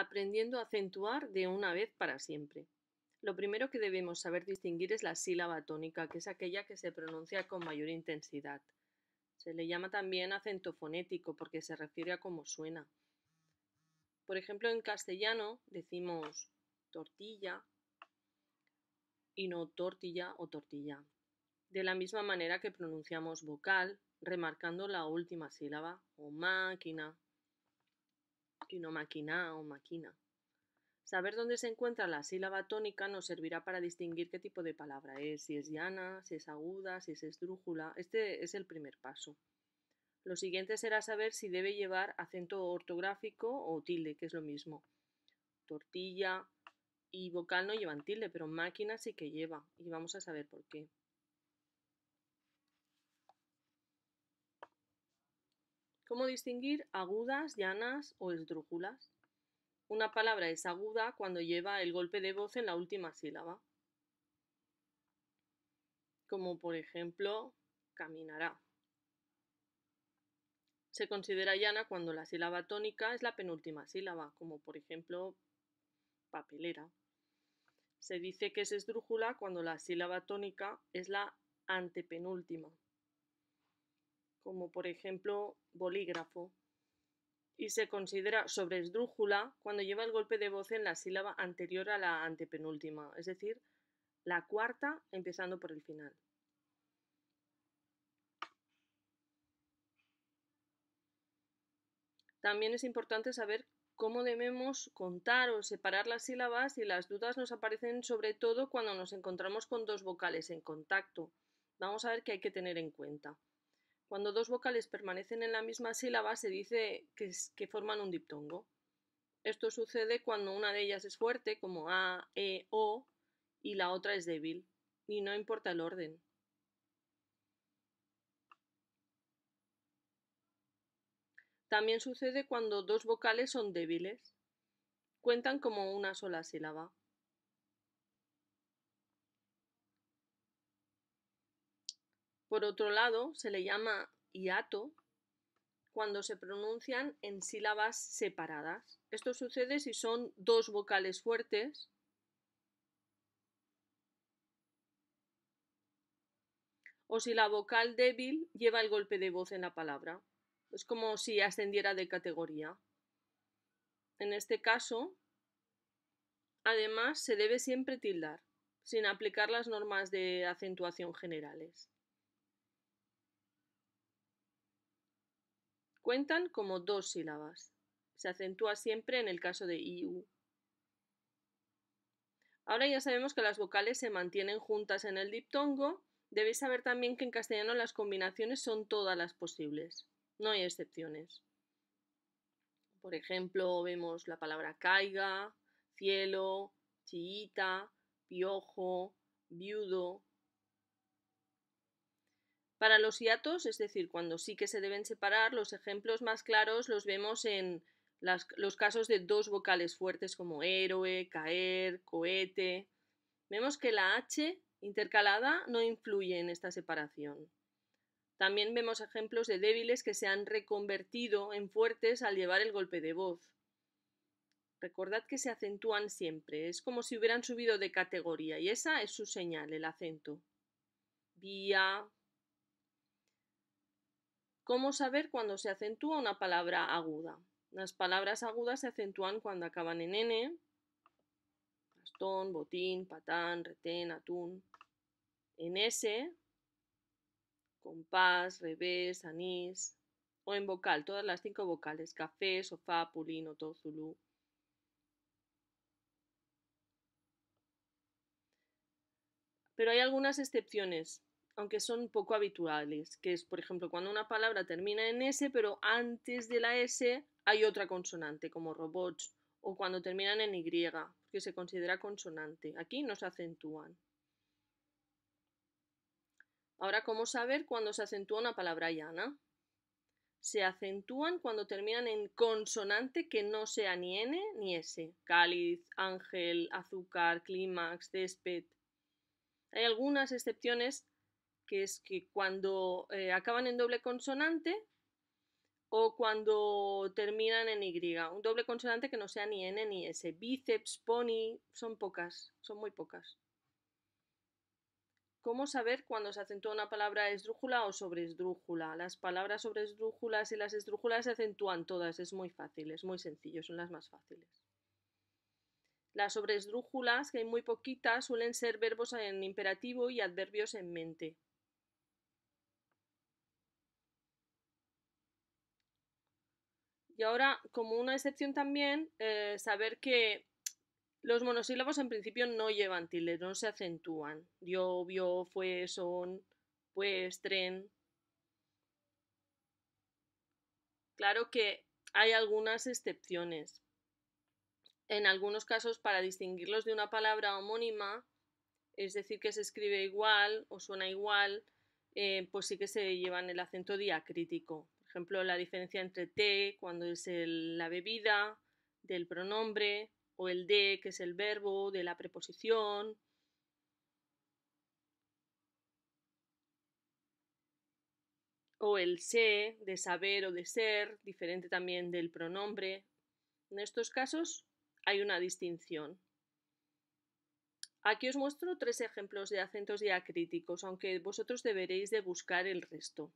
aprendiendo a acentuar de una vez para siempre. Lo primero que debemos saber distinguir es la sílaba tónica, que es aquella que se pronuncia con mayor intensidad. Se le llama también acento fonético porque se refiere a cómo suena. Por ejemplo, en castellano decimos tortilla y no tortilla o tortilla. De la misma manera que pronunciamos vocal, remarcando la última sílaba, o máquina, y no máquina o máquina. Saber dónde se encuentra la sílaba tónica nos servirá para distinguir qué tipo de palabra es, si es llana, si es aguda, si es esdrújula. Este es el primer paso. Lo siguiente será saber si debe llevar acento ortográfico o tilde, que es lo mismo. Tortilla y vocal no llevan tilde, pero máquina sí que lleva, y vamos a saber por qué. ¿Cómo distinguir agudas, llanas o esdrújulas? Una palabra es aguda cuando lleva el golpe de voz en la última sílaba. Como por ejemplo, caminará. Se considera llana cuando la sílaba tónica es la penúltima sílaba, como por ejemplo, papelera. Se dice que es esdrújula cuando la sílaba tónica es la antepenúltima, como por ejemplo bolígrafo, y se considera sobresdrújula cuando lleva el golpe de voz en la sílaba anterior a la antepenúltima, es decir, la cuarta empezando por el final. También es importante saber cómo debemos contar o separar las sílabas y las dudas nos aparecen sobre todo cuando nos encontramos con dos vocales en contacto. Vamos a ver qué hay que tener en cuenta. Cuando dos vocales permanecen en la misma sílaba se dice que, forman un diptongo. Esto sucede cuando una de ellas es fuerte, como A, E, O, y la otra es débil, y no importa el orden. También sucede cuando dos vocales son débiles. Cuentan como una sola sílaba. Por otro lado, se le llama hiato cuando se pronuncian en sílabas separadas. Esto sucede si son dos vocales fuertes o si la vocal débil lleva el golpe de voz en la palabra. Es como si ascendiera de categoría. En este caso, además, se debe siempre tildar, sin aplicar las normas de acentuación generales. Cuentan como dos sílabas. Se acentúa siempre en el caso de IU. Ahora ya sabemos que las vocales se mantienen juntas en el diptongo. Debéis saber también que en castellano las combinaciones son todas las posibles. No hay excepciones. Por ejemplo, vemos la palabra caiga, cielo, chiita, piojo, viudo, para los hiatos, es decir, cuando sí que se deben separar, los ejemplos más claros los vemos en los casos de dos vocales fuertes como héroe, caer, cohete. Vemos que la H intercalada no influye en esta separación. También vemos ejemplos de débiles que se han reconvertido en fuertes al llevar el golpe de voz. Recordad que se acentúan siempre, es como si hubieran subido de categoría y esa es su señal, el acento. Vía, ¿Cómo saber cuándo se acentúa una palabra aguda? Las palabras agudas se acentúan cuando acaban en N. Bastón, botín, patán, retén, atún. En S, compás, revés, anís. O en vocal, todas las cinco vocales. Café, sofá, pulino, tozulú. Pero hay algunas excepciones aunque son poco habituales, que es, por ejemplo, cuando una palabra termina en S, pero antes de la S hay otra consonante, como robots, o cuando terminan en Y, que se considera consonante. Aquí no se acentúan. Ahora, ¿cómo saber cuándo se acentúa una palabra llana? Se acentúan cuando terminan en consonante que no sea ni N ni S. Cáliz, ángel, azúcar, clímax, césped. Hay algunas excepciones que es que cuando eh, acaban en doble consonante o cuando terminan en Y, un doble consonante que no sea ni N ni S. Bíceps, pony, son pocas, son muy pocas. ¿Cómo saber cuando se acentúa una palabra esdrújula o sobreesdrújula? Las palabras sobreesdrújulas y las esdrújulas se acentúan todas, es muy fácil, es muy sencillo, son las más fáciles. Las sobresdrújulas, que hay muy poquitas, suelen ser verbos en imperativo y adverbios en mente. ahora, como una excepción también, eh, saber que los monosílabos en principio no llevan tilde no se acentúan. Yo, vio, fue, son, pues, tren. Claro que hay algunas excepciones. En algunos casos, para distinguirlos de una palabra homónima, es decir, que se escribe igual o suena igual, eh, pues sí que se llevan el acento diacrítico ejemplo, la diferencia entre te, cuando es la bebida, del pronombre, o el de, que es el verbo, de la preposición. O el se, de saber o de ser, diferente también del pronombre. En estos casos hay una distinción. Aquí os muestro tres ejemplos de acentos diacríticos, aunque vosotros deberéis de buscar el resto.